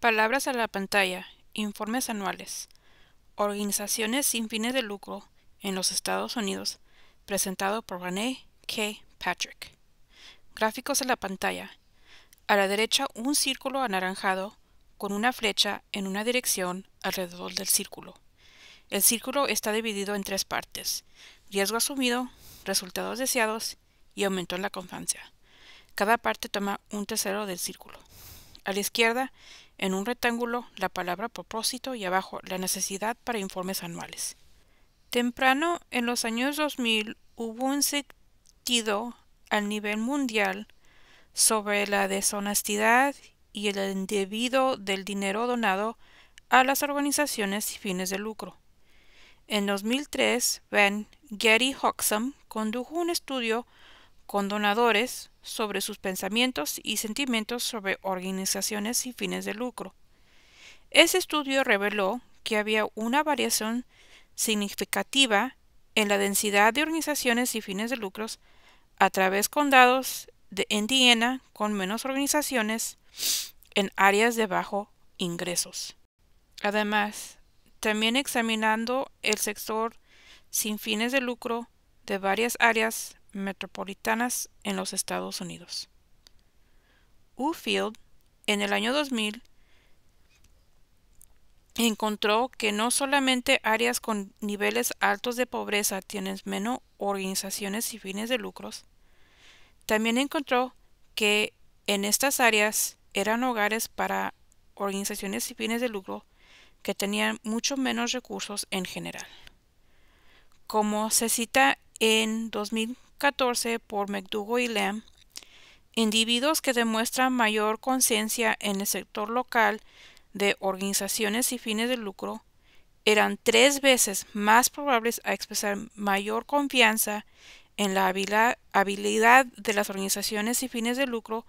Palabras a la pantalla. Informes anuales. Organizaciones sin fines de lucro en los Estados Unidos. Presentado por René K. Patrick. Gráficos a la pantalla. A la derecha un círculo anaranjado con una flecha en una dirección alrededor del círculo. El círculo está dividido en tres partes. Riesgo asumido, resultados deseados y aumento en la confianza. Cada parte toma un tercero del círculo. A la izquierda, en un rectángulo, la palabra propósito y abajo la necesidad para informes anuales. Temprano, en los años 2000, hubo un sentido al nivel mundial sobre la deshonestidad y el indebido del dinero donado a las organizaciones y fines de lucro. En 2003, Ben Gary Hoxham condujo un estudio condonadores sobre sus pensamientos y sentimientos sobre organizaciones sin fines de lucro. Ese estudio reveló que había una variación significativa en la densidad de organizaciones y fines de lucros a través condados de Indiana con menos organizaciones en áreas de bajo ingresos. Además, también examinando el sector sin fines de lucro de varias áreas metropolitanas en los Estados Unidos. Ufield, en el año 2000, encontró que no solamente áreas con niveles altos de pobreza tienen menos organizaciones y fines de lucros, también encontró que en estas áreas eran hogares para organizaciones y fines de lucro que tenían mucho menos recursos en general. Como se cita en 2000, por McDougall y Lamb, individuos que demuestran mayor conciencia en el sector local de organizaciones y fines de lucro eran tres veces más probables a expresar mayor confianza en la habilidad de las organizaciones y fines de lucro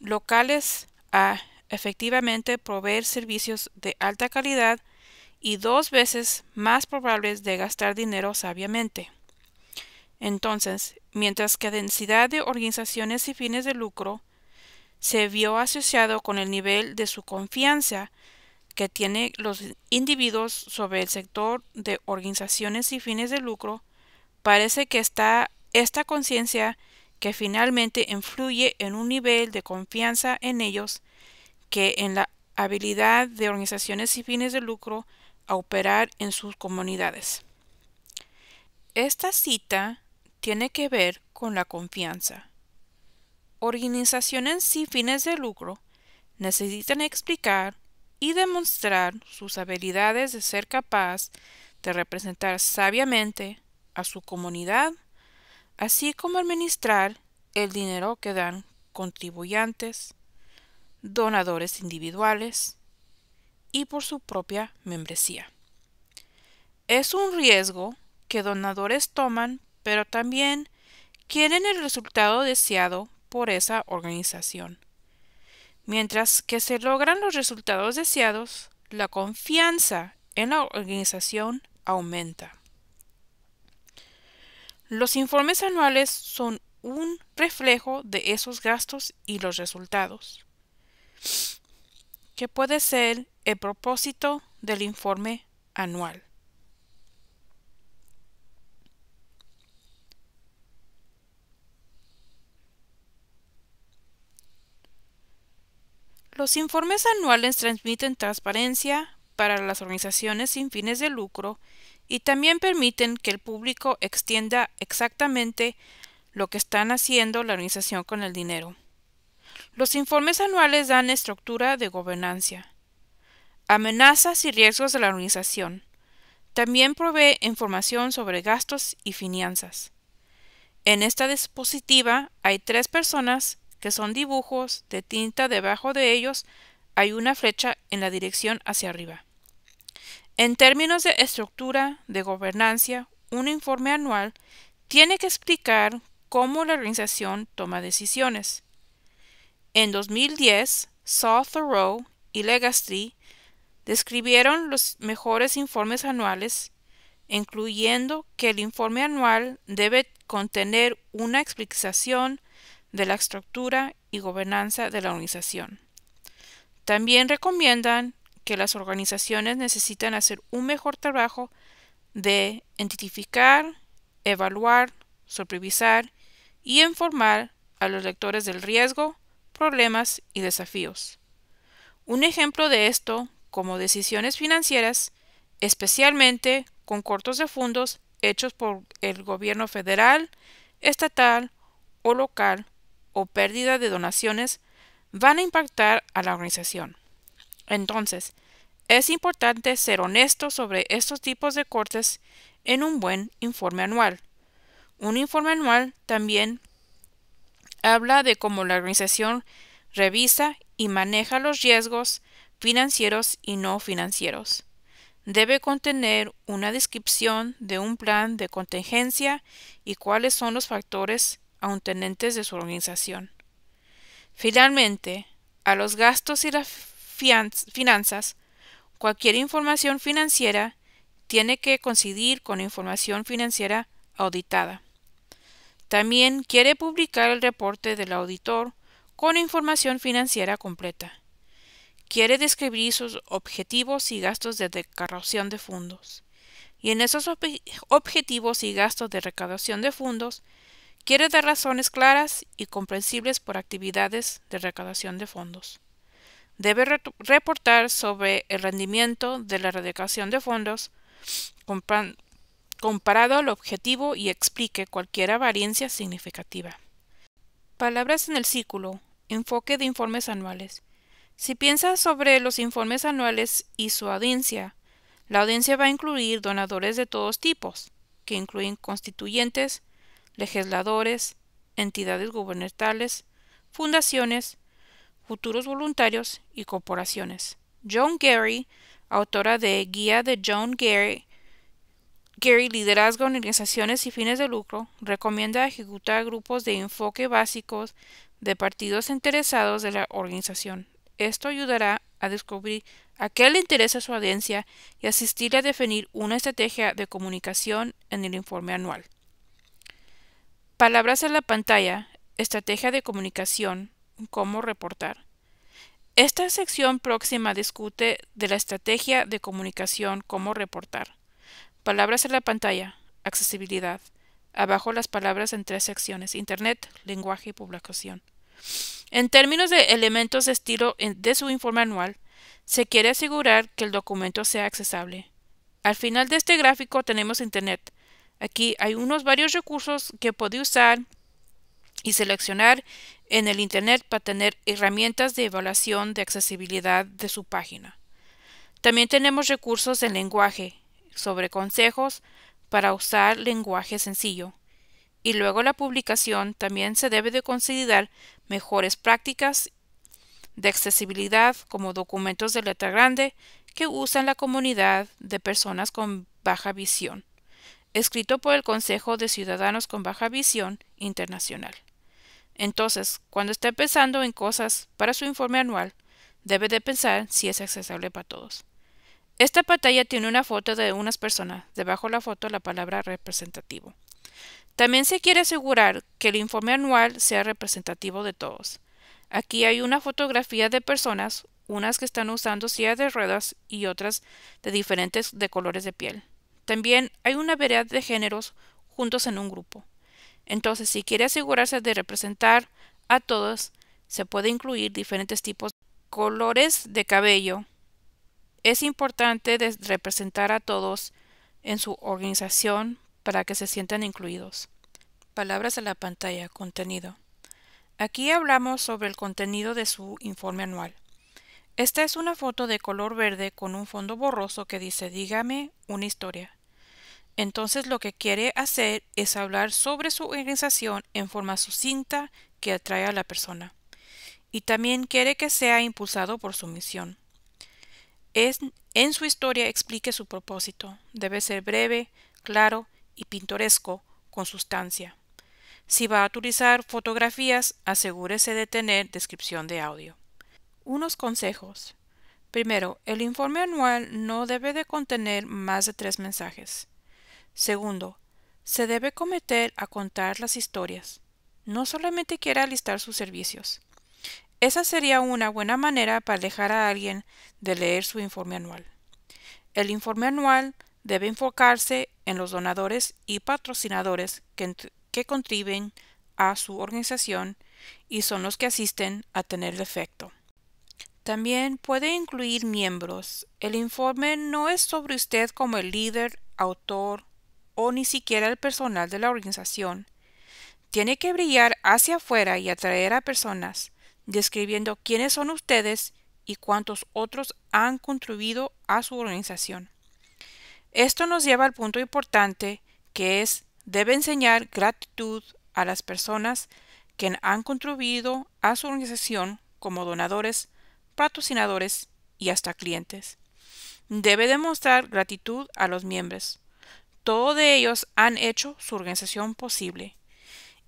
locales a efectivamente proveer servicios de alta calidad y dos veces más probables de gastar dinero sabiamente. Entonces, mientras que la densidad de organizaciones y fines de lucro se vio asociado con el nivel de su confianza que tienen los individuos sobre el sector de organizaciones y fines de lucro, parece que está esta conciencia que finalmente influye en un nivel de confianza en ellos que en la habilidad de organizaciones y fines de lucro a operar en sus comunidades. Esta cita tiene que ver con la confianza. Organizaciones sin fines de lucro necesitan explicar y demostrar sus habilidades de ser capaz de representar sabiamente a su comunidad, así como administrar el dinero que dan contribuyentes, donadores individuales y por su propia membresía. Es un riesgo que donadores toman pero también quieren el resultado deseado por esa organización. Mientras que se logran los resultados deseados, la confianza en la organización aumenta. Los informes anuales son un reflejo de esos gastos y los resultados, que puede ser el propósito del informe anual. Los informes anuales transmiten transparencia para las organizaciones sin fines de lucro y también permiten que el público extienda exactamente lo que están haciendo la organización con el dinero. Los informes anuales dan estructura de gobernanza, amenazas y riesgos de la organización. También provee información sobre gastos y finanzas. En esta dispositiva hay tres personas que son dibujos de tinta debajo de ellos, hay una flecha en la dirección hacia arriba. En términos de estructura de gobernancia, un informe anual tiene que explicar cómo la organización toma decisiones. En 2010, Saul Thoreau y Legacy describieron los mejores informes anuales, incluyendo que el informe anual debe contener una explicación de la estructura y gobernanza de la organización. También recomiendan que las organizaciones necesitan hacer un mejor trabajo de identificar, evaluar, supervisar y informar a los lectores del riesgo, problemas y desafíos. Un ejemplo de esto, como decisiones financieras, especialmente con cortos de fondos hechos por el gobierno federal, estatal o local pérdida de donaciones van a impactar a la organización. Entonces, es importante ser honesto sobre estos tipos de cortes en un buen informe anual. Un informe anual también habla de cómo la organización revisa y maneja los riesgos financieros y no financieros. Debe contener una descripción de un plan de contingencia y cuáles son los factores aun tenentes de su organización. Finalmente, a los gastos y las finanzas, cualquier información financiera tiene que coincidir con información financiera auditada. También quiere publicar el reporte del auditor con información financiera completa. Quiere describir sus objetivos y gastos de recaudación de fondos. Y en esos objetivos y gastos de recaudación de fondos Quiere dar razones claras y comprensibles por actividades de recaudación de fondos. Debe reportar sobre el rendimiento de la recaudación de fondos comparado al objetivo y explique cualquier avariencia significativa. Palabras en el círculo. Enfoque de informes anuales. Si piensa sobre los informes anuales y su audiencia, la audiencia va a incluir donadores de todos tipos, que incluyen constituyentes, legisladores, entidades gubernamentales, fundaciones, futuros voluntarios y corporaciones. Joan Gary, autora de Guía de Joan Gary, Gary Liderazgo en Organizaciones y Fines de Lucro, recomienda ejecutar grupos de enfoque básicos de partidos interesados de la organización. Esto ayudará a descubrir a qué le interesa su audiencia y asistirle a definir una estrategia de comunicación en el informe anual. Palabras en la pantalla, estrategia de comunicación, cómo reportar. Esta sección próxima discute de la estrategia de comunicación, cómo reportar. Palabras en la pantalla, accesibilidad. Abajo las palabras en tres secciones, Internet, lenguaje y publicación. En términos de elementos de estilo de su informe anual, se quiere asegurar que el documento sea accesible. Al final de este gráfico tenemos Internet, Aquí hay unos varios recursos que puede usar y seleccionar en el Internet para tener herramientas de evaluación de accesibilidad de su página. También tenemos recursos en lenguaje sobre consejos para usar lenguaje sencillo. Y luego la publicación también se debe de considerar mejores prácticas de accesibilidad como documentos de letra grande que usan la comunidad de personas con baja visión escrito por el Consejo de Ciudadanos con Baja Visión Internacional. Entonces, cuando esté pensando en cosas para su informe anual, debe de pensar si es accesible para todos. Esta pantalla tiene una foto de unas personas, debajo de la foto la palabra representativo. También se quiere asegurar que el informe anual sea representativo de todos. Aquí hay una fotografía de personas, unas que están usando sillas de ruedas y otras de diferentes de colores de piel. También hay una variedad de géneros juntos en un grupo. Entonces, si quiere asegurarse de representar a todos, se puede incluir diferentes tipos de colores de cabello. Es importante representar a todos en su organización para que se sientan incluidos. Palabras en la pantalla, contenido. Aquí hablamos sobre el contenido de su informe anual. Esta es una foto de color verde con un fondo borroso que dice Dígame una historia. Entonces lo que quiere hacer es hablar sobre su organización en forma sucinta que atrae a la persona. Y también quiere que sea impulsado por su misión. en su historia explique su propósito. Debe ser breve, claro y pintoresco, con sustancia. Si va a utilizar fotografías, asegúrese de tener descripción de audio. Unos consejos. Primero, el informe anual no debe de contener más de tres mensajes. Segundo, se debe cometer a contar las historias. No solamente quiera listar sus servicios. Esa sería una buena manera para alejar a alguien de leer su informe anual. El informe anual debe enfocarse en los donadores y patrocinadores que, contribuyen a su organización y son los que asisten a tener efecto. También puede incluir miembros. El informe no es sobre usted como el líder, autor o ni siquiera el personal de la organización. Tiene que brillar hacia afuera y atraer a personas, describiendo quiénes son ustedes y cuántos otros han contribuido a su organización. Esto nos lleva al punto importante que es debe enseñar gratitud a las personas que han contribuido a su organización como donadores, patrocinadores y hasta clientes. Debe demostrar gratitud a los miembros, todos ellos han hecho su organización posible.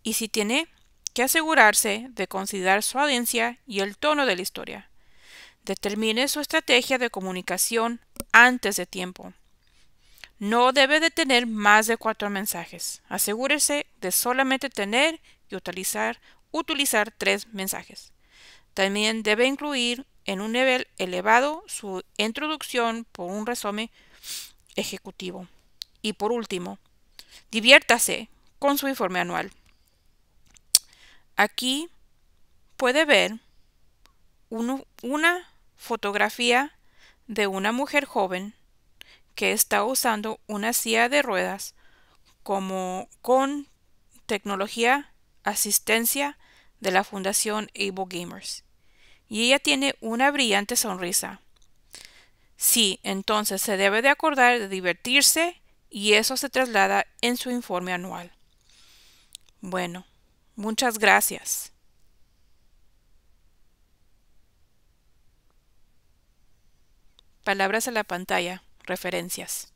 Y si tiene que asegurarse de considerar su audiencia y el tono de la historia. Determine su estrategia de comunicación antes de tiempo. No debe de tener más de cuatro mensajes. Asegúrese de solamente tener y utilizar, utilizar tres mensajes. También debe incluir en un nivel elevado su introducción por un resumen ejecutivo. Y por último, diviértase con su informe anual. Aquí puede ver una fotografía de una mujer joven que está usando una silla de ruedas como con tecnología asistencia de la Fundación Able Gamers. Y ella tiene una brillante sonrisa. Sí, entonces se debe de acordar de divertirse y eso se traslada en su informe anual. Bueno, muchas gracias. Palabras en la pantalla, referencias.